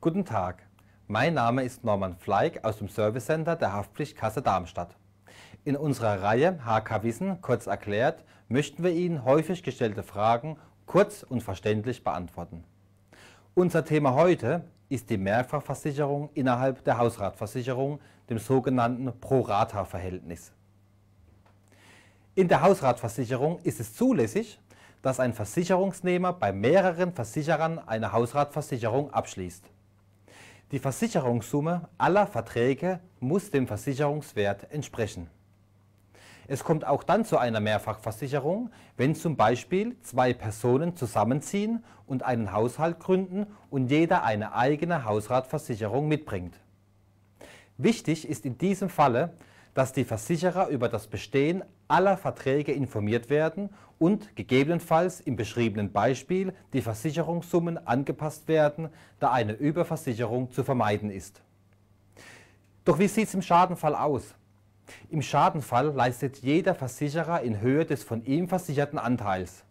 Guten Tag, mein Name ist Norman Fleig aus dem Service Center der Haftpflichtkasse Darmstadt. In unserer Reihe HK Wissen kurz erklärt möchten wir Ihnen häufig gestellte Fragen kurz und verständlich beantworten. Unser Thema heute ist die Mehrfachversicherung innerhalb der Hausratversicherung, dem sogenannten Pro-Rata-Verhältnis. In der Hausratversicherung ist es zulässig, dass ein Versicherungsnehmer bei mehreren Versicherern eine Hausratversicherung abschließt. Die Versicherungssumme aller Verträge muss dem Versicherungswert entsprechen. Es kommt auch dann zu einer Mehrfachversicherung, wenn zum Beispiel zwei Personen zusammenziehen und einen Haushalt gründen und jeder eine eigene Hausratversicherung mitbringt. Wichtig ist in diesem Falle, dass die Versicherer über das Bestehen aller Verträge informiert werden und gegebenenfalls im beschriebenen Beispiel die Versicherungssummen angepasst werden, da eine Überversicherung zu vermeiden ist. Doch wie sieht es im Schadenfall aus? Im Schadenfall leistet jeder Versicherer in Höhe des von ihm versicherten Anteils.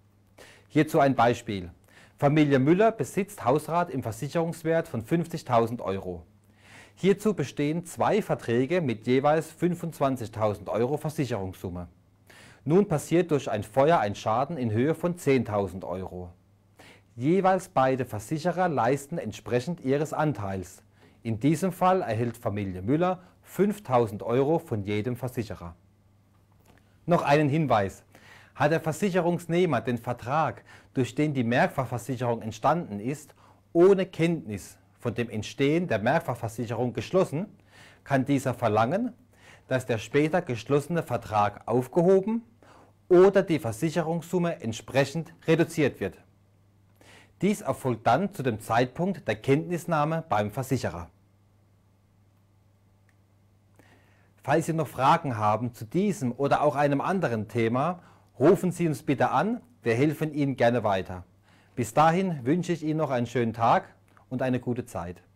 Hierzu ein Beispiel. Familie Müller besitzt Hausrat im Versicherungswert von 50.000 Euro. Hierzu bestehen zwei Verträge mit jeweils 25.000 Euro Versicherungssumme. Nun passiert durch ein Feuer ein Schaden in Höhe von 10.000 Euro. Jeweils beide Versicherer leisten entsprechend ihres Anteils. In diesem Fall erhält Familie Müller 5000 Euro von jedem Versicherer. Noch einen Hinweis. Hat der Versicherungsnehmer den Vertrag, durch den die Mehrfachversicherung entstanden ist, ohne Kenntnis von dem Entstehen der Mehrfachversicherung geschlossen, kann dieser verlangen, dass der später geschlossene Vertrag aufgehoben oder die Versicherungssumme entsprechend reduziert wird. Dies erfolgt dann zu dem Zeitpunkt der Kenntnisnahme beim Versicherer. Falls Sie noch Fragen haben zu diesem oder auch einem anderen Thema, rufen Sie uns bitte an, wir helfen Ihnen gerne weiter. Bis dahin wünsche ich Ihnen noch einen schönen Tag und eine gute Zeit.